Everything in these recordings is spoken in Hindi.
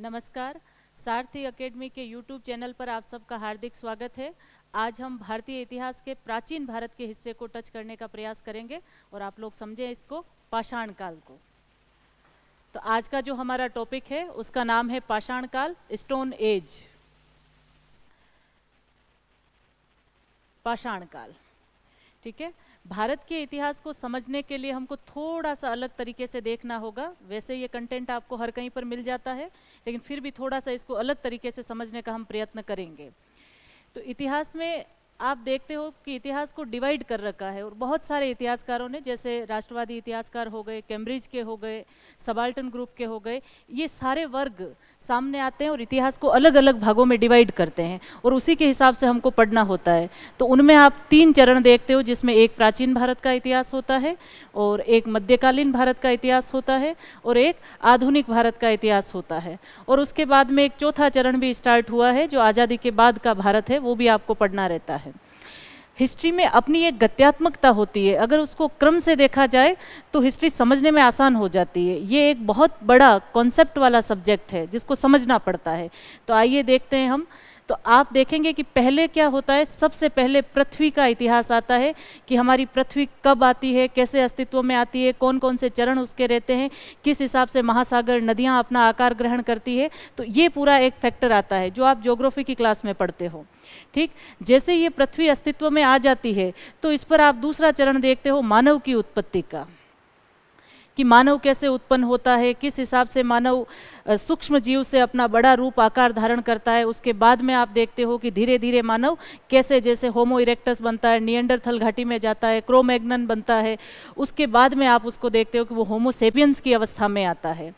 नमस्कार सारथी एकेडमी के YouTube चैनल पर आप सबका हार्दिक स्वागत है आज हम भारतीय इतिहास के प्राचीन भारत के हिस्से को टच करने का प्रयास करेंगे और आप लोग समझें इसको पाषाण काल को तो आज का जो हमारा टॉपिक है उसका नाम है पाषाण काल स्टोन एज पाषाण काल ठीक है भारत के इतिहास को समझने के लिए हमको थोड़ा सा अलग तरीके से देखना होगा वैसे ये कंटेंट आपको हर कहीं पर मिल जाता है लेकिन फिर भी थोड़ा सा इसको अलग तरीके से समझने का हम प्रयत्न करेंगे तो इतिहास में आप देखते हो कि इतिहास को डिवाइड कर रखा है और बहुत सारे इतिहासकारों ने जैसे राष्ट्रवादी इतिहासकार हो गए कैम्ब्रिज के हो गए सबाल्टन ग्रुप के हो गए ये सारे वर्ग सामने आते हैं और इतिहास को अलग अलग भागों में डिवाइड करते हैं और उसी के हिसाब से हमको पढ़ना होता है तो उनमें आप तीन चरण देखते हो जिसमें एक प्राचीन भारत का इतिहास होता है और एक मध्यकालीन भारत का इतिहास होता है और एक आधुनिक भारत का इतिहास होता है और उसके बाद में एक चौथा चरण भी स्टार्ट हुआ है जो आज़ादी के बाद का भारत है वो भी आपको पढ़ना रहता है हिस्ट्री में अपनी एक गत्यात्मकता होती है अगर उसको क्रम से देखा जाए तो हिस्ट्री समझने में आसान हो जाती है ये एक बहुत बड़ा कॉन्सेप्ट वाला सब्जेक्ट है जिसको समझना पड़ता है तो आइए देखते हैं हम तो आप देखेंगे कि पहले क्या होता है सबसे पहले पृथ्वी का इतिहास आता है कि हमारी पृथ्वी कब आती है कैसे अस्तित्व में आती है कौन कौन से चरण उसके रहते हैं किस हिसाब से महासागर नदियाँ अपना आकार ग्रहण करती है तो ये पूरा एक फैक्टर आता है जो आप जोग्राफी की क्लास में पढ़ते हो ठीक जैसे ये पृथ्वी अस्तित्व में आ जाती है तो इस पर आप दूसरा चरण देखते हो मानव की उत्पत्ति का कि मानव कैसे उत्पन्न होता है किस हिसाब से मानव सूक्ष्म जीव से अपना बड़ा रूप आकार धारण करता है उसके बाद में आप देखते हो कि धीरे धीरे मानव कैसे जैसे होमो इरेक्टस बनता है नियंडरथल घाटी में जाता है क्रोमैग्नन बनता है उसके बाद में आप उसको देखते हो कि वो होमोसेपियंस की अवस्था में आता है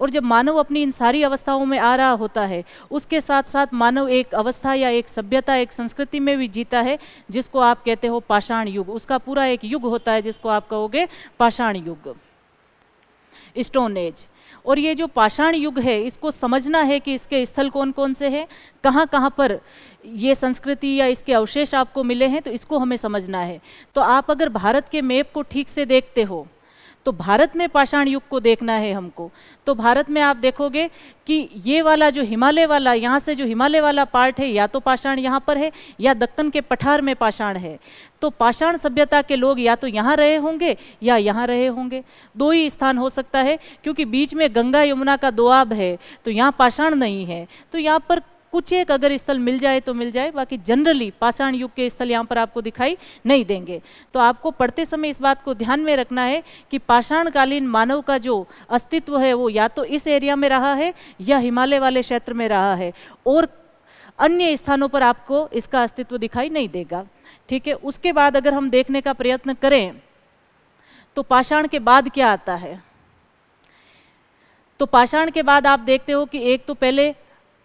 और जब मानव अपनी इन सारी अवस्थाओं में आ रहा होता है उसके साथ साथ मानव एक अवस्था या एक सभ्यता एक संस्कृति में भी जीता है जिसको आप कहते हो पाषाण युग उसका पूरा एक युग होता है जिसको आप कहोगे पाषाण युग स्टोन एज और ये जो पाषाण युग है इसको समझना है कि इसके स्थल कौन कौन से हैं कहाँ कहाँ पर ये संस्कृति या इसके अवशेष आपको मिले हैं तो इसको हमें समझना है तो आप अगर भारत के मैप को ठीक से देखते हो तो भारत में पाषाण युग को देखना है हमको तो भारत में आप देखोगे कि ये वाला जो हिमालय वाला यहाँ से जो हिमालय वाला पार्ट है या तो पाषाण यहाँ पर है या दक्कन के पठार में पाषाण है तो पाषाण सभ्यता के लोग या तो यहाँ रहे होंगे या यहाँ रहे होंगे दो ही स्थान हो सकता है क्योंकि बीच में गंगा यमुना का दोआब है तो यहाँ पाषाण नहीं है तो यहाँ पर कुछ एक अगर स्थल मिल जाए तो मिल जाए बाकी जनरली पाषाण युग के स्थल यहाँ पर आपको दिखाई नहीं देंगे तो आपको पढ़ते समय इस बात को ध्यान में रखना है कि पाषाणकालीन मानव का जो अस्तित्व है वो या तो इस एरिया में रहा है या हिमालय वाले क्षेत्र में रहा है और अन्य स्थानों पर आपको इसका अस्तित्व दिखाई नहीं देगा ठीक है उसके बाद अगर हम देखने का प्रयत्न करें तो पाषाण के बाद क्या आता है तो पाषाण के बाद आप देखते हो कि एक तो पहले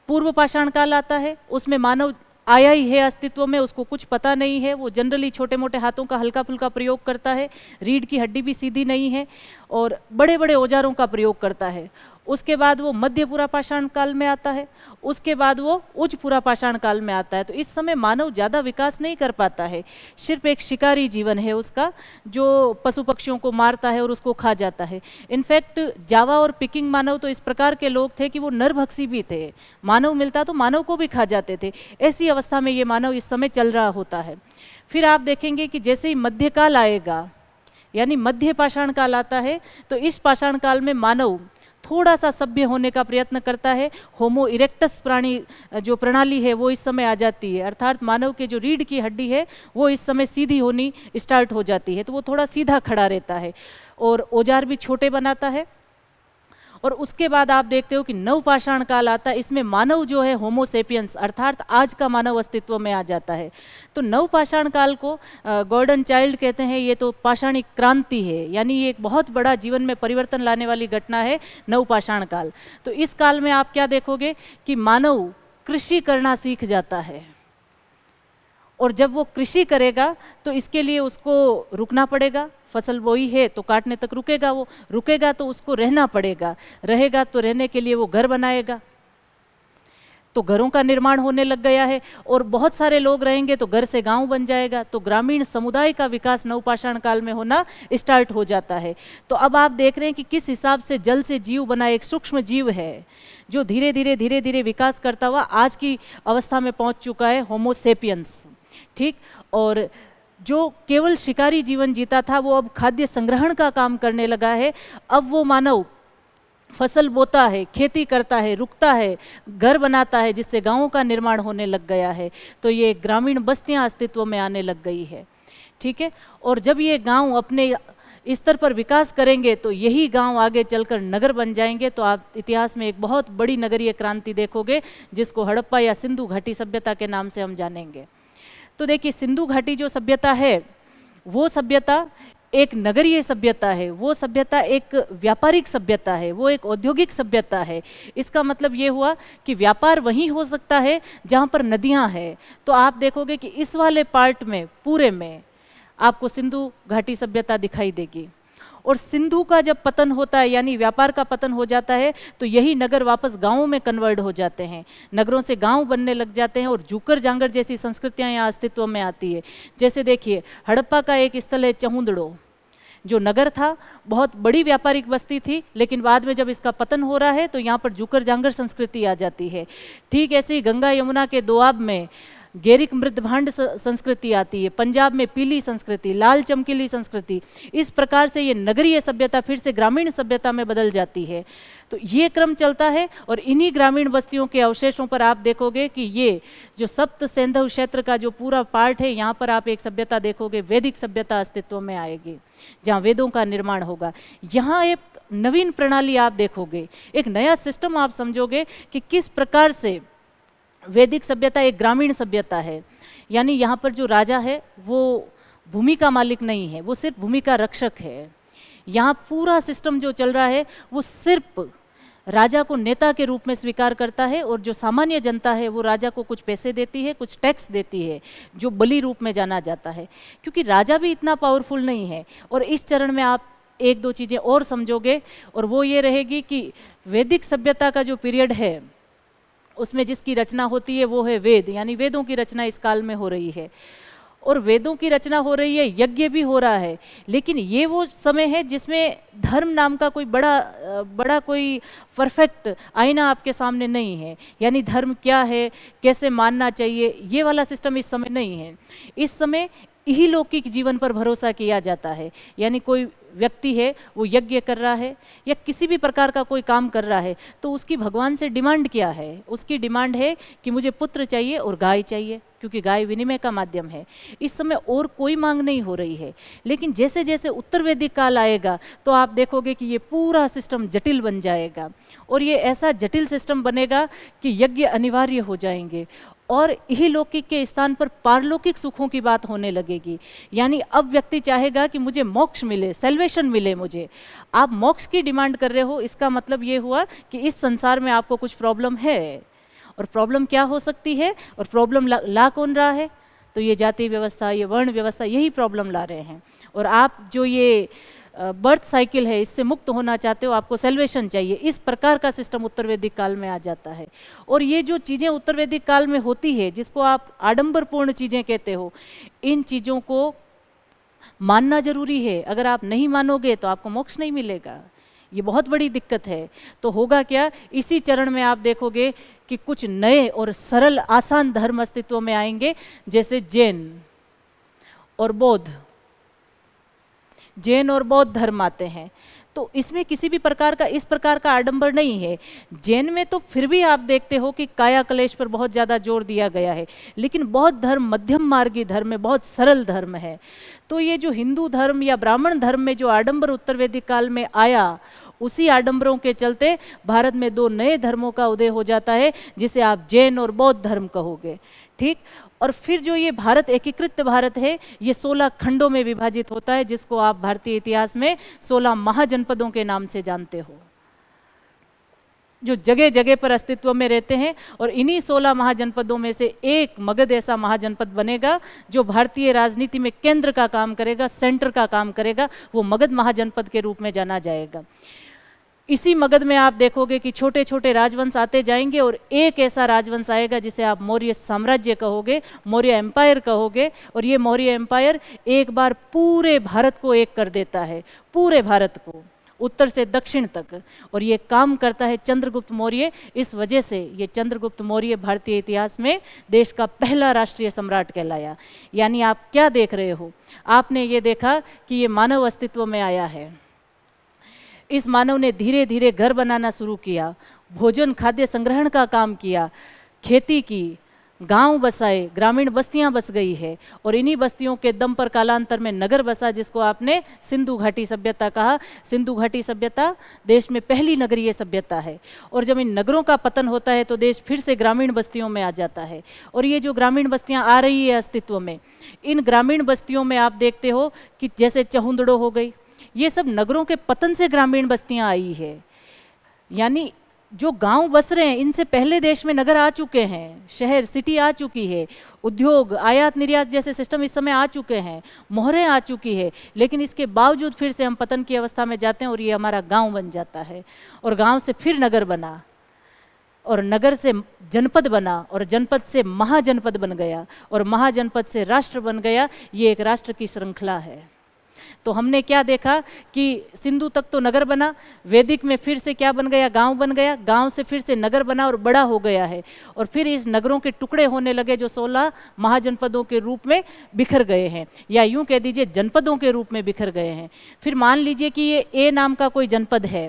पूर्व पाषाण काल आता है उसमें मानव आया ही है अस्तित्व में उसको कुछ पता नहीं है वो जनरली छोटे मोटे हाथों का हल्का फुल्का प्रयोग करता है रीढ़ की हड्डी भी सीधी नहीं है और बड़े बड़े औजारों का प्रयोग करता है उसके बाद वो मध्य पूरा पाषाण काल में आता है उसके बाद वो उच्च पूरा पाषाण काल में आता है तो इस समय मानव ज़्यादा विकास नहीं कर पाता है सिर्फ एक शिकारी जीवन है उसका जो पशु पक्षियों को मारता है और उसको खा जाता है इनफैक्ट जावा और पिकिंग मानव तो इस प्रकार के लोग थे कि वो नरभक्सी भी थे मानव मिलता तो मानव को भी खा जाते थे ऐसी अवस्था में ये मानव इस समय चल रहा होता है फिर आप देखेंगे कि जैसे ही मध्यकाल आएगा यानी मध्य पाषाण काल आता है तो इस पाषाण काल में मानव थोड़ा सा सभ्य होने का प्रयत्न करता है होमो इरेक्टस प्राणी जो प्रणाली है वो इस समय आ जाती है अर्थात मानव के जो रीढ़ की हड्डी है वो इस समय सीधी होनी स्टार्ट हो जाती है तो वो थोड़ा सीधा खड़ा रहता है और औजार भी छोटे बनाता है और उसके बाद आप देखते हो कि नवपाषाण काल आता है इसमें मानव जो है होमोसेपियंस अर्थात आज का मानव अस्तित्व में आ जाता है तो नवपाषाण काल को गोल्डन चाइल्ड कहते हैं ये तो पाषाणिक क्रांति है यानी ये एक बहुत बड़ा जीवन में परिवर्तन लाने वाली घटना है नवपाषाण काल तो इस काल में आप क्या देखोगे कि मानव कृषि करना सीख जाता है और जब वो कृषि करेगा तो इसके लिए उसको रुकना पड़ेगा फसल वही है तो काटने तक रुकेगा वो रुकेगा तो उसको रहना पड़ेगा रहेगा तो रहने के लिए वो घर बनाएगा तो घरों का निर्माण होने लग गया है और बहुत सारे लोग रहेंगे तो घर से गांव बन जाएगा तो ग्रामीण समुदाय का विकास नवपाषाण काल में होना स्टार्ट हो जाता है तो अब आप देख रहे हैं कि किस हिसाब से जल से जीव बना एक सूक्ष्म जीव है जो धीरे धीरे धीरे धीरे विकास करता हुआ आज की अवस्था में पहुंच चुका है होमोसेपियंस ठीक और जो केवल शिकारी जीवन जीता था वो अब खाद्य संग्रहण का काम करने लगा है अब वो मानव फसल बोता है खेती करता है रुकता है घर बनाता है जिससे गांवों का निर्माण होने लग गया है तो ये ग्रामीण बस्तियां अस्तित्व में आने लग गई है ठीक है और जब ये गांव अपने स्तर पर विकास करेंगे तो यही गांव आगे चलकर नगर बन जाएंगे तो आप इतिहास में एक बहुत बड़ी नगरीय क्रांति देखोगे जिसको हड़प्पा या सिंधु घाटी सभ्यता के नाम से हम जानेंगे तो देखिए सिंधु घाटी जो सभ्यता है वो सभ्यता एक नगरीय सभ्यता है वो सभ्यता एक व्यापारिक सभ्यता है वो एक औद्योगिक सभ्यता है इसका मतलब ये हुआ कि व्यापार वहीं हो सकता है जहाँ पर नदियाँ हैं तो आप देखोगे कि इस वाले पार्ट में पूरे में आपको सिंधु घाटी सभ्यता दिखाई देगी और सिंधु का जब पतन होता है यानी व्यापार का पतन हो जाता है तो यही नगर वापस गाँवों में कन्वर्ट हो जाते हैं नगरों से गाँव बनने लग जाते हैं और जूकर जांगर जैसी संस्कृतियाँ यहाँ अस्तित्व में आती है जैसे देखिए हड़प्पा का एक स्थल है चहुंदड़ो जो नगर था बहुत बड़ी व्यापारिक बस्ती थी लेकिन बाद में जब इसका पतन हो रहा है तो यहाँ पर जुकर जांगर संस्कृति आ जाती है ठीक ऐसे ही गंगा यमुना के दोआब में गेरिक मृदभांड संस्कृति आती है पंजाब में पीली संस्कृति लाल चमकीली संस्कृति इस प्रकार से ये नगरीय सभ्यता फिर से ग्रामीण सभ्यता में बदल जाती है तो ये क्रम चलता है और इन्हीं ग्रामीण बस्तियों के अवशेषों पर आप देखोगे कि ये जो सप्त सैंधव क्षेत्र का जो पूरा पार्ट है यहाँ पर आप एक सभ्यता देखोगे वैदिक सभ्यता अस्तित्व में आएगी जहाँ वेदों का निर्माण होगा यहाँ एक नवीन प्रणाली आप देखोगे एक नया सिस्टम आप समझोगे कि किस प्रकार से वैदिक सभ्यता एक ग्रामीण सभ्यता है यानी यहाँ पर जो राजा है वो भूमि का मालिक नहीं है वो सिर्फ भूमि का रक्षक है यहाँ पूरा सिस्टम जो चल रहा है वो सिर्फ राजा को नेता के रूप में स्वीकार करता है और जो सामान्य जनता है वो राजा को कुछ पैसे देती है कुछ टैक्स देती है जो बलि रूप में जाना जाता है क्योंकि राजा भी इतना पावरफुल नहीं है और इस चरण में आप एक दो चीज़ें और समझोगे और वो ये रहेगी कि वैदिक सभ्यता का जो पीरियड है उसमें जिसकी रचना होती है वो है वेद यानी वेदों की रचना इस काल में हो रही है और वेदों की रचना हो रही है यज्ञ भी हो रहा है लेकिन ये वो समय है जिसमें धर्म नाम का कोई बड़ा बड़ा कोई परफेक्ट आईना आपके सामने नहीं है यानी धर्म क्या है कैसे मानना चाहिए ये वाला सिस्टम इस समय नहीं है इस समय इही लौकिक जीवन पर भरोसा किया जाता है यानी कोई व्यक्ति है वो यज्ञ कर रहा है या किसी भी प्रकार का कोई काम कर रहा है तो उसकी भगवान से डिमांड क्या है उसकी डिमांड है कि मुझे पुत्र चाहिए और गाय चाहिए क्योंकि गाय विनिमय का माध्यम है इस समय और कोई मांग नहीं हो रही है लेकिन जैसे जैसे उत्तर वैदिक काल आएगा तो आप देखोगे कि ये पूरा सिस्टम जटिल बन जाएगा और ये ऐसा जटिल सिस्टम बनेगा कि यज्ञ अनिवार्य हो जाएंगे और ही लौकिक के स्थान पर पारलौकिक सुखों की बात होने लगेगी यानी अब व्यक्ति चाहेगा कि मुझे मोक्ष मिले सेल्वेशन मिले मुझे आप मोक्ष की डिमांड कर रहे हो इसका मतलब ये हुआ कि इस संसार में आपको कुछ प्रॉब्लम है और प्रॉब्लम क्या हो सकती है और प्रॉब्लम ला, ला कौन रहा है तो ये जाति व्यवस्था ये वर्ण व्यवस्था यही प्रॉब्लम ला रहे हैं और आप जो ये बर्थ साइकिल है इससे मुक्त होना चाहते हो आपको सेल्वेशन चाहिए इस प्रकार का सिस्टम उत्तर वैदिक काल में आ जाता है और ये जो चीज़ें उत्तर वैदिक काल में होती है जिसको आप आडम्बरपूर्ण चीज़ें कहते हो इन चीज़ों को मानना जरूरी है अगर आप नहीं मानोगे तो आपको मोक्ष नहीं मिलेगा ये बहुत बड़ी दिक्कत है तो होगा क्या इसी चरण में आप देखोगे कि कुछ नए और सरल आसान धर्म अस्तित्व में आएंगे जैसे जैन और बौद्ध जैन और बौद्ध धर्म आते हैं तो इसमें किसी भी प्रकार का इस प्रकार का आडंबर नहीं है जैन में तो फिर भी आप देखते हो कि काया कलेश पर बहुत ज़्यादा जोर दिया गया है लेकिन बौद्ध धर्म मध्यम मार्गी धर्म है बहुत सरल धर्म है तो ये जो हिंदू धर्म या ब्राह्मण धर्म में जो आडंबर उत्तर वैदिक काल में आया उसी आडंबरों के चलते भारत में दो नए धर्मों का उदय हो जाता है जिसे आप जैन और बौद्ध धर्म कहोगे ठीक और फिर जो ये भारत एकीकृत भारत है ये 16 खंडों में विभाजित होता है जिसको आप भारतीय इतिहास में 16 महाजनपदों के नाम से जानते हो जो जगह जगह पर अस्तित्व में रहते हैं और इन्हीं 16 महाजनपदों में से एक मगध ऐसा महाजनपद बनेगा जो भारतीय राजनीति में केंद्र का काम करेगा सेंटर का काम करेगा वो मगध महाजनपद के रूप में जाना जाएगा इसी मगध में आप देखोगे कि छोटे छोटे राजवंश आते जाएंगे और एक ऐसा राजवंश आएगा जिसे आप मौर्य साम्राज्य कहोगे मौर्य एम्पायर कहोगे और ये मौर्य एम्पायर एक बार पूरे भारत को एक कर देता है पूरे भारत को उत्तर से दक्षिण तक और ये काम करता है चंद्रगुप्त मौर्य इस वजह से ये चंद्रगुप्त मौर्य भारतीय इतिहास में देश का पहला राष्ट्रीय सम्राट कहलाया यानी आप क्या देख रहे हो आपने ये देखा कि ये मानव अस्तित्व में आया है इस मानव ने धीरे धीरे घर बनाना शुरू किया भोजन खाद्य संग्रहण का काम किया खेती की गांव बसाए ग्रामीण बस्तियां बस गई है और इन्हीं बस्तियों के दम पर कालांतर में नगर बसा जिसको आपने सिंधु घाटी सभ्यता कहा सिंधु घाटी सभ्यता देश में पहली नगरीय सभ्यता है और जब इन नगरों का पतन होता है तो देश फिर से ग्रामीण बस्तियों में आ जाता है और ये जो ग्रामीण बस्तियाँ आ रही है अस्तित्व में इन ग्रामीण बस्तियों में आप देखते हो कि जैसे चहुंदड़ो हो गई ये सब नगरों के पतन से ग्रामीण बस्तियाँ आई है यानी जो गांव बस रहे हैं इनसे पहले देश में नगर आ चुके हैं शहर सिटी आ चुकी है उद्योग आयात निर्यात जैसे सिस्टम इस समय आ चुके हैं मोहरें आ चुकी है लेकिन इसके बावजूद फिर से हम पतन की अवस्था में जाते हैं और ये हमारा गांव बन जाता है और गांव से फिर नगर बना और नगर से जनपद बना और जनपद से महाजनपद बन गया और महाजनपद से राष्ट्र बन गया ये एक राष्ट्र की श्रृंखला है तो हमने क्या देखा कि सिंधु तक तो नगर बना वैदिक में फिर से क्या बन गया गांव बन गया गांव से फिर से नगर बना और बड़ा हो गया है और फिर इस नगरों के टुकड़े होने लगे जो सोलह महाजनपदों के रूप में बिखर गए हैं या यूँ कह दीजिए जनपदों के रूप में बिखर गए हैं फिर मान लीजिए कि ये ए नाम का कोई जनपद है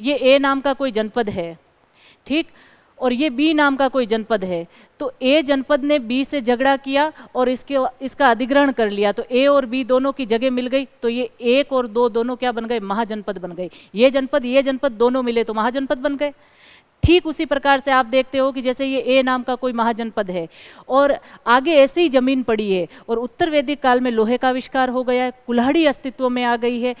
ये ए नाम का कोई जनपद है ठीक और ये बी नाम का कोई जनपद है तो ए जनपद ने बी से झगड़ा किया और इसके इसका अधिग्रहण कर लिया तो ए और बी दोनों की जगह मिल गई तो ये एक और दो दोनों क्या बन गए महाजनपद बन गए ये जनपद ये जनपद दोनों मिले तो महाजनपद बन गए ठीक उसी प्रकार से आप देखते हो कि जैसे ये ए नाम का कोई महाजनपद है और आगे ऐसी ही ज़मीन पड़ी है और उत्तर वैदिक काल में लोहे का आविष्कार हो गया है कुल्हाड़ी अस्तित्व में आ गई है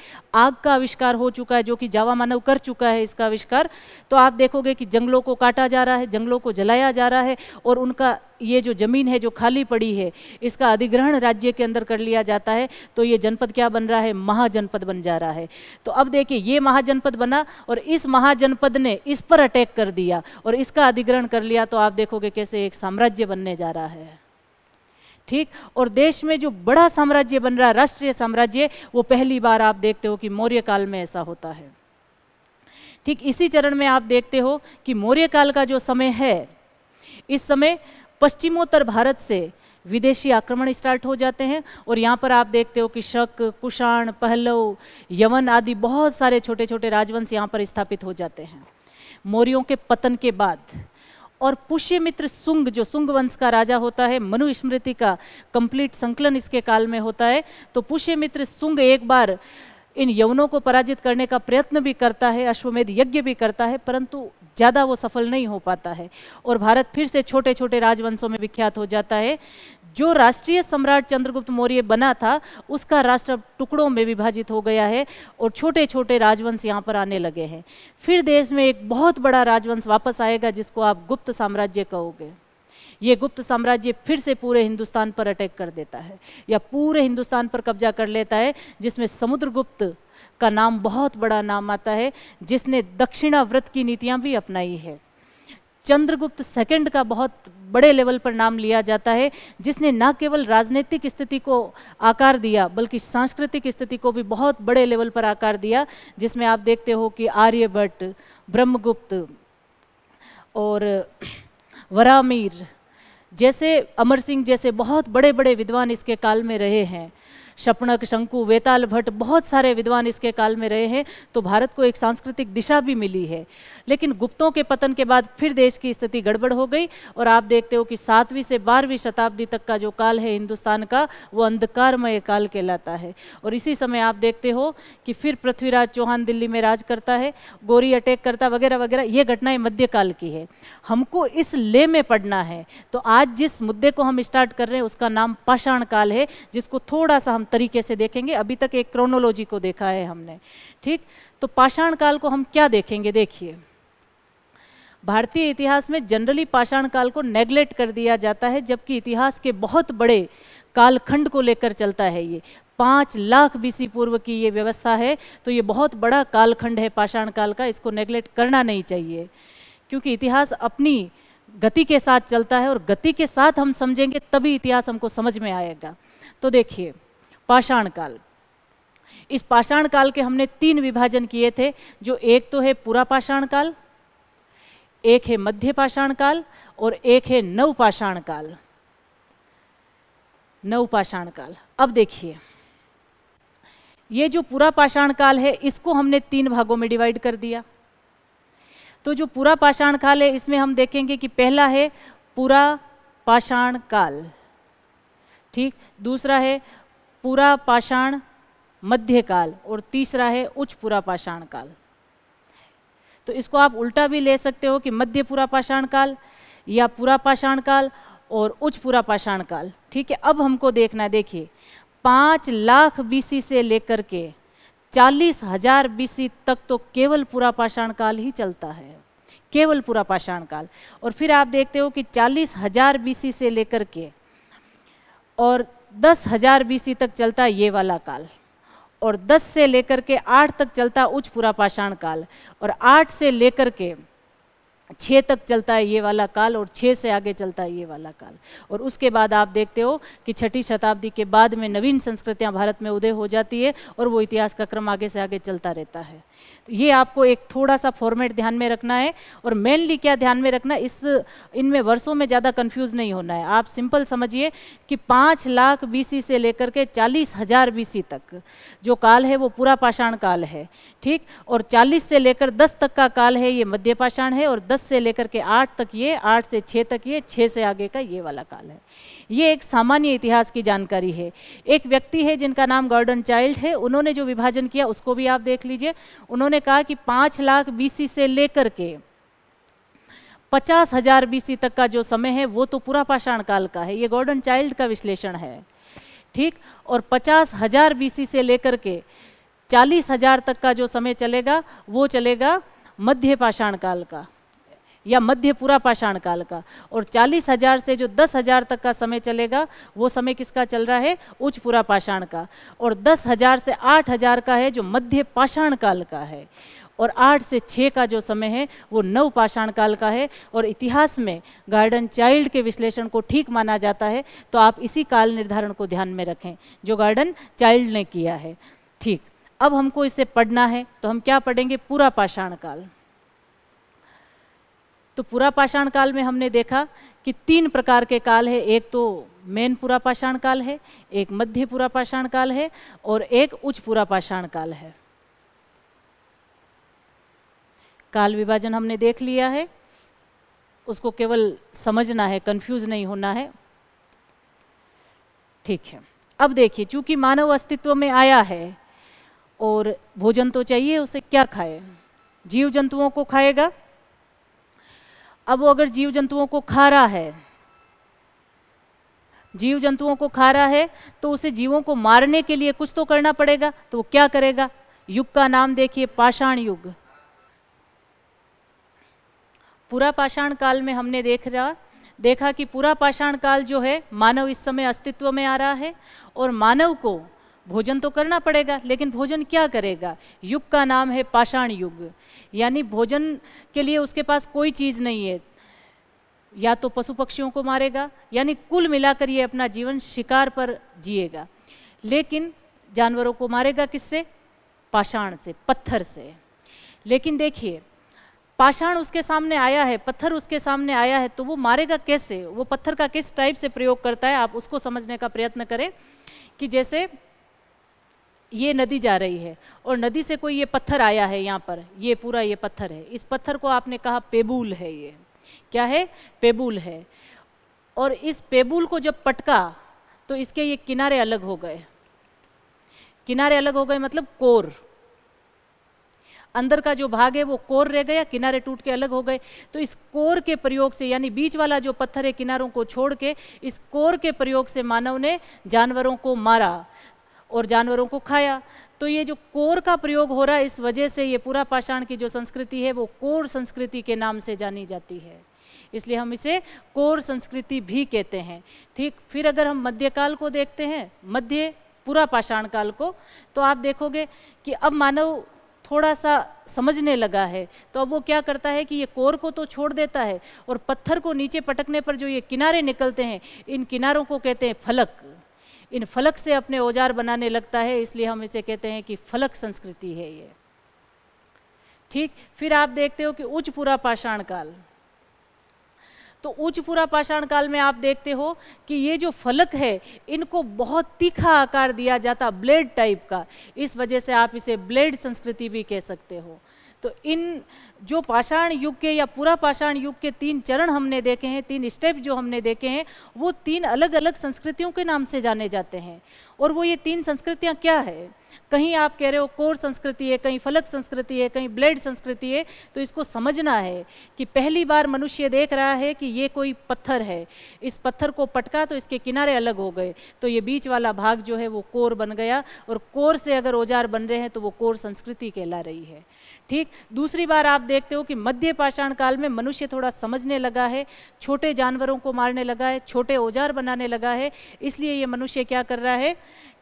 आग का आविष्कार हो चुका है जो कि जावा मानव कर चुका है इसका आविष्कार तो आप देखोगे कि जंगलों को काटा जा रहा है जंगलों को जलाया जा रहा है और उनका ये जो ज़मीन है जो खाली पड़ी है इसका अधिग्रहण राज्य के अंदर कर लिया जाता है तो ये जनपद क्या बन रहा है महाजनपद बन जा रहा है तो अब देखिए ये महाजनपद बना और इस महाजनपद ने इस पर अटैक कर कर दिया और इसका अधिग्रहण कर लिया तो आप देखोगे कैसे एक साम्राज्य बनने जा रहा है ठीक और देश में जो बड़ा साम्राज्य बन रहा है राष्ट्रीय साम्राज्य वो पहली बार आप देखते हो कि मौर्य काल में ऐसा होता है ठीक इसी चरण में आप देखते हो कि मौर्य काल का जो समय है इस समय पश्चिमोत्तर भारत से विदेशी आक्रमण स्टार्ट हो जाते हैं और यहाँ पर आप देखते हो कि शक कुषाण पहलव यवन आदि बहुत सारे छोटे छोटे राजवंश यहाँ पर स्थापित हो जाते हैं मौर्यों के पतन के बाद और पुष्यमित्र सुंग जो सुंग वंश का राजा होता है मनु स्मृति का कंप्लीट संकलन इसके काल में होता है तो पुष्यमित्र सुंग एक बार इन यवनों को पराजित करने का प्रयत्न भी करता है अश्वमेध यज्ञ भी करता है परंतु ज़्यादा वो सफल नहीं हो पाता है और भारत फिर से छोटे छोटे राजवंशों में विख्यात हो जाता है जो राष्ट्रीय सम्राट चंद्रगुप्त मौर्य बना था उसका राष्ट्र टुकड़ों में विभाजित हो गया है और छोटे छोटे राजवंश यहाँ पर आने लगे हैं फिर देश में एक बहुत बड़ा राजवंश वापस आएगा जिसको आप गुप्त साम्राज्य कहोगे ये गुप्त साम्राज्य फिर से पूरे हिंदुस्तान पर अटैक कर देता है या पूरे हिंदुस्तान पर कब्जा कर लेता है जिसमें समुद्रगुप्त का नाम बहुत बड़ा नाम आता है जिसने दक्षिणाव्रत की नीतियाँ भी अपनाई है चंद्रगुप्त सेकंड का बहुत बड़े लेवल पर नाम लिया जाता है जिसने न केवल राजनीतिक स्थिति को आकार दिया बल्कि सांस्कृतिक स्थिति को भी बहुत बड़े लेवल पर आकार दिया जिसमें आप देखते हो कि आर्यभट्ट ब्रह्मगुप्त और वरामीर जैसे अमर सिंह जैसे बहुत बड़े बड़े विद्वान इसके काल में रहे हैं शपणक शंकु वेताल भट्ट बहुत सारे विद्वान इसके काल में रहे हैं तो भारत को एक सांस्कृतिक दिशा भी मिली है लेकिन गुप्तों के पतन के बाद फिर देश की स्थिति गड़बड़ हो गई और आप देखते हो कि सातवीं से बारहवीं शताब्दी तक का जो काल है हिंदुस्तान का वो अंधकारमय काल कहलाता है और इसी समय आप देखते हो कि फिर पृथ्वीराज चौहान दिल्ली में राज करता है गोरी अटैक करता वगैरह वगैरह ये घटनाएं मध्यकाल की है हमको इस ले में पढ़ना है तो आज जिस मुद्दे को हम स्टार्ट कर रहे हैं उसका नाम पाषाण काल है जिसको थोड़ा सा हम तरीके से देखेंगे अभी तक एक क्रोनोलॉजी को देखा है हमने ठीक तो पाषाण काल को हम क्या देखेंगे देखिए भारतीय इतिहास में जनरली पाषाण काल को नेग्लेक्ट कर दिया जाता है जबकि इतिहास के बहुत बड़े कालखंड को लेकर चलता है ये पाँच लाख बीसी पूर्व की ये व्यवस्था है तो ये बहुत बड़ा कालखंड है पाषाण काल का इसको नेग्लेक्ट करना नहीं चाहिए क्योंकि इतिहास अपनी गति के साथ चलता है और गति के साथ हम समझेंगे तभी इतिहास हमको समझ में आएगा तो देखिए पाषाण काल इस पाषाण काल के हमने तीन विभाजन किए थे जो एक तो है पूरा पाषाण काल एक है मध्य पाषाण काल और एक है नव पाषाण काल नव पाषाण काल अब देखिए ये जो पूरा पाषाण काल है इसको हमने तीन भागों में डिवाइड कर दिया तो जो पूरा पाषाण काल है इसमें हम देखेंगे कि पहला है पूरा पाषाण काल ठीक दूसरा है पूरा पाषाण मध्यकाल और तीसरा है उच्च पूरा पाषाण काल तो इसको आप उल्टा भी ले सकते हो कि मध्य पूरा पाषाण काल या पूरा पाषाण काल और उच्च पूरा पाषाण काल ठीक है अब हमको देखना है देखिए पाँच लाख बीसी से लेकर के चालीस हजार बीसी तक तो केवल पूरा पाषाण काल ही चलता है केवल पूरा पाषाण काल और फिर आप देखते हो कि चालीस हजार बीसी से लेकर के और दस हजार बीसी तक चलता ये वाला काल और दस से लेकर के आठ तक चलता उच्च पुरापाषाण काल और आठ से लेकर के छः तक चलता है ये वाला काल और छः से आगे चलता है ये वाला काल और उसके बाद आप देखते हो कि छठी शताब्दी के बाद में नवीन संस्कृतियाँ भारत में उदय हो जाती है और वो इतिहास का क्रम आगे से आगे चलता रहता है तो ये आपको एक थोड़ा सा फॉर्मेट ध्यान में रखना है और मेनली क्या ध्यान में रखना इस इनमें वर्षों में ज़्यादा कन्फ्यूज़ नहीं होना है आप सिंपल समझिए कि पाँच लाख बीसी से लेकर के चालीस हज़ार बीसी तक जो काल है वो पूरा पाषाण काल है ठीक और चालीस से लेकर दस तक का काल है ये मध्य पाषाण है और दस से लेकर के आठ तक ये आठ से छः तक ये छः से आगे का ये वाला काल है ये एक सामान्य इतिहास की जानकारी है एक व्यक्ति है जिनका नाम गॉर्डन चाइल्ड है उन्होंने जो विभाजन किया उसको भी आप देख लीजिए उन्होंने कहा कि पाँच लाख बीसी से लेकर के पचास हजार बीसी तक का जो समय है वो तो पूरा पाषाण काल का है ये गॉर्डन चाइल्ड का विश्लेषण है ठीक और पचास हजार बीसी से लेकर के चालीस हजार तक का जो समय चलेगा वो चलेगा मध्य पाषाण काल का या मध्य पूरा पाषाण काल का और चालीस हजार से जो दस हजार तक का समय चलेगा वो समय किसका चल रहा है उच्च पूरा पाषाण का और दस हजार से आठ हजार का है जो मध्य पाषाण काल का है और आठ से छः का जो समय है वो नव पाषाण काल का है और इतिहास में गार्डन चाइल्ड के विश्लेषण को ठीक माना जाता है तो आप इसी काल निर्धारण को ध्यान में रखें जो गार्डन चाइल्ड ने किया है ठीक अब हमको इसे पढ़ना है तो हम क्या पढ़ेंगे पूरा पाषाण काल तो पूरा पाषाण काल में हमने देखा कि तीन प्रकार के काल है एक तो मेन पूरा पाषाण काल है एक मध्य पूरा पाषाण काल है और एक उच्च पूरा पाषाण काल है काल विभाजन हमने देख लिया है उसको केवल समझना है कंफ्यूज नहीं होना है ठीक है अब देखिए चूंकि मानव अस्तित्व में आया है और भोजन तो चाहिए उसे क्या खाए जीव जंतुओं को खाएगा अब वो अगर जीव जंतुओं को खा रहा है जीव जंतुओं को खा रहा है तो उसे जीवों को मारने के लिए कुछ तो करना पड़ेगा तो वो क्या करेगा युग का नाम देखिए पाषाण युग पूरा पाषाण काल में हमने देख रहा देखा कि पूरा पाषाण काल जो है मानव इस समय अस्तित्व में आ रहा है और मानव को भोजन तो करना पड़ेगा लेकिन भोजन क्या करेगा युग का नाम है पाषाण युग यानी भोजन के लिए उसके पास कोई चीज़ नहीं है या तो पशु पक्षियों को मारेगा यानी कुल मिलाकर ये अपना जीवन शिकार पर जिएगा लेकिन जानवरों को मारेगा किससे पाषाण से पत्थर से लेकिन देखिए पाषाण उसके सामने आया है पत्थर उसके सामने आया है तो वो मारेगा कैसे वो पत्थर का किस टाइप से प्रयोग करता है आप उसको समझने का प्रयत्न करें कि जैसे ये नदी जा रही है और नदी से कोई ये पत्थर आया है यहाँ पर ये पूरा ये पत्थर है इस पत्थर को आपने कहा पेबूल है ये क्या है पेबूल है और इस पेबूल को जब पटका तो इसके ये किनारे अलग हो गए किनारे अलग हो गए मतलब कोर अंदर का जो भाग है वो कोर रह गया किनारे टूट के अलग हो गए तो इस कोर के प्रयोग से यानी बीच वाला जो पत्थर है किनारों को छोड़ के इस कोर के प्रयोग से मानव ने जानवरों को मारा और जानवरों को खाया तो ये जो कोर का प्रयोग हो रहा है इस वजह से ये पूरा पाषाण की जो संस्कृति है वो कोर संस्कृति के नाम से जानी जाती है इसलिए हम इसे कोर संस्कृति भी कहते हैं ठीक फिर अगर हम मध्यकाल को देखते हैं मध्य पूरा पाषाण काल को तो आप देखोगे कि अब मानव थोड़ा सा समझने लगा है तो अब वो क्या करता है कि ये कोर को तो छोड़ देता है और पत्थर को नीचे पटकने पर जो ये किनारे निकलते हैं इन किनारों को कहते हैं फलक इन फलक से अपने औजार बनाने लगता है इसलिए हम इसे कहते हैं कि फलक संस्कृति है ये ठीक फिर आप देखते हो कि उच्च पूरा पाषाण काल तो उच्च पूरा पाषाण काल में आप देखते हो कि ये जो फलक है इनको बहुत तीखा आकार दिया जाता ब्लेड टाइप का इस वजह से आप इसे ब्लेड संस्कृति भी कह सकते हो तो इन जो पाषाण युग के या पूरा पाषाण युग के तीन चरण हमने देखे हैं तीन स्टेप जो हमने देखे हैं वो तीन अलग अलग संस्कृतियों के नाम से जाने जाते हैं और वो ये तीन संस्कृतियाँ क्या है कहीं आप कह रहे हो कोर संस्कृति है कहीं फलक संस्कृति है कहीं ब्लेड संस्कृति है तो इसको समझना है कि पहली बार मनुष्य देख रहा है कि ये कोई पत्थर है इस पत्थर को पटका तो इसके किनारे अलग हो गए तो ये बीच वाला भाग जो है वो कोर बन गया और कोर से अगर औजार बन रहे हैं तो वो कोर संस्कृति कहला रही है ठीक दूसरी बार आप देखते हो कि मध्य पाषाण काल में मनुष्य थोड़ा समझने लगा है छोटे जानवरों को मारने लगा है छोटे औजार बनाने लगा है इसलिए ये मनुष्य क्या कर रहा है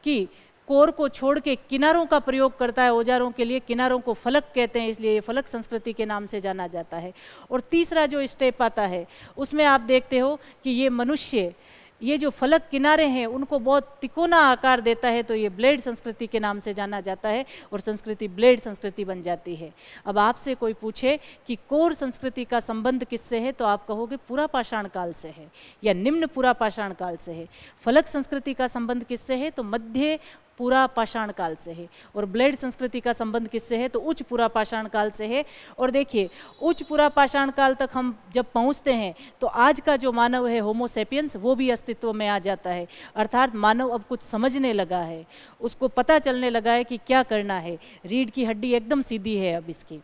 कि कोर को छोड़ के किनारों का प्रयोग करता है औजारों के लिए किनारों को फलक कहते हैं इसलिए ये फलक संस्कृति के नाम से जाना जाता है और तीसरा जो स्टेप आता है उसमें आप देखते हो कि ये मनुष्य ये जो फलक किनारे हैं उनको बहुत तिकोना आकार देता है तो ये ब्लेड संस्कृति के नाम से जाना जाता है और संस्कृति ब्लेड संस्कृति बन जाती है अब आपसे कोई पूछे कि कोर संस्कृति का संबंध किससे है तो आप कहोगे पूरा पाषाण काल से है या निम्न पूरा पाषाण काल से है फलक संस्कृति का संबंध किससे है तो मध्य पूरा पाषाण काल से है और ब्लेड संस्कृति का संबंध किससे है तो उच्च पूरा पाषाण काल से है और देखिए उच्च पूरा पाषाण काल तक हम जब पहुंचते हैं तो आज का जो मानव है होमोसेपियंस वो भी अस्तित्व में आ जाता है अर्थात मानव अब कुछ समझने लगा है उसको पता चलने लगा है कि क्या करना है रीढ़ की हड्डी एकदम सीधी है अब इसकी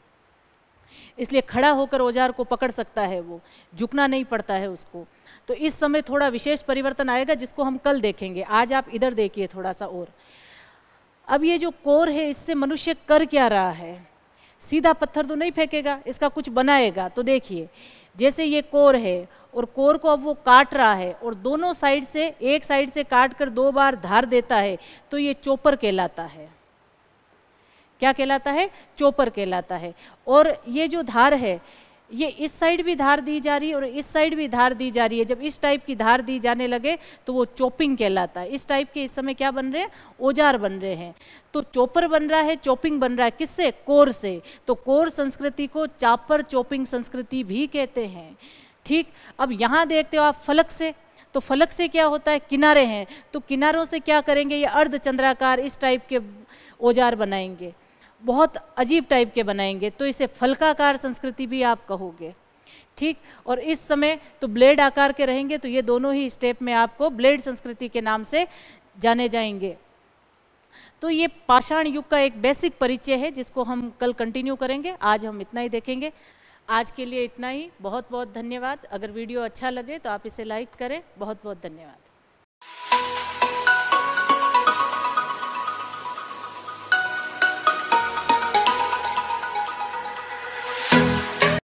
इसलिए खड़ा होकर औजार को पकड़ सकता है वो झुकना नहीं पड़ता है उसको तो इस समय थोड़ा विशेष परिवर्तन आएगा जिसको हम कल देखेंगे आज आप इधर देखिए थोड़ा सा और अब ये जो कोर है इससे मनुष्य कर क्या रहा है सीधा पत्थर तो नहीं फेंकेगा इसका कुछ बनाएगा तो देखिए जैसे ये कोर है और कोर को अब वो काट रहा है और दोनों साइड से एक साइड से काट कर दो बार धार देता है तो ये चोपर कहलाता है क्या कहलाता है चोपर कहलाता है और ये जो धार है ये इस साइड भी धार दी जा रही है और इस साइड भी धार दी जा रही है जब इस टाइप की धार दी जाने लगे तो वो चॉपिंग कहलाता है इस टाइप के इस समय क्या बन रहे हैं औजार बन रहे हैं तो चोपर बन रहा है चॉपिंग बन रहा है किससे कोर से तो कोर संस्कृति को चापर चॉपिंग संस्कृति भी कहते हैं ठीक अब यहाँ देखते हो आप फलक से तो फलक से क्या होता है किनारे हैं तो किनारों से क्या करेंगे ये अर्धचंद्राकार इस टाइप के औजार बनाएंगे बहुत अजीब टाइप के बनाएंगे तो इसे फलकाकार संस्कृति भी आप कहोगे ठीक और इस समय तो ब्लेड आकार के रहेंगे तो ये दोनों ही स्टेप में आपको ब्लेड संस्कृति के नाम से जाने जाएंगे तो ये पाषाण युग का एक बेसिक परिचय है जिसको हम कल कंटिन्यू करेंगे आज हम इतना ही देखेंगे आज के लिए इतना ही बहुत बहुत धन्यवाद अगर वीडियो अच्छा लगे तो आप इसे लाइक करें बहुत बहुत धन्यवाद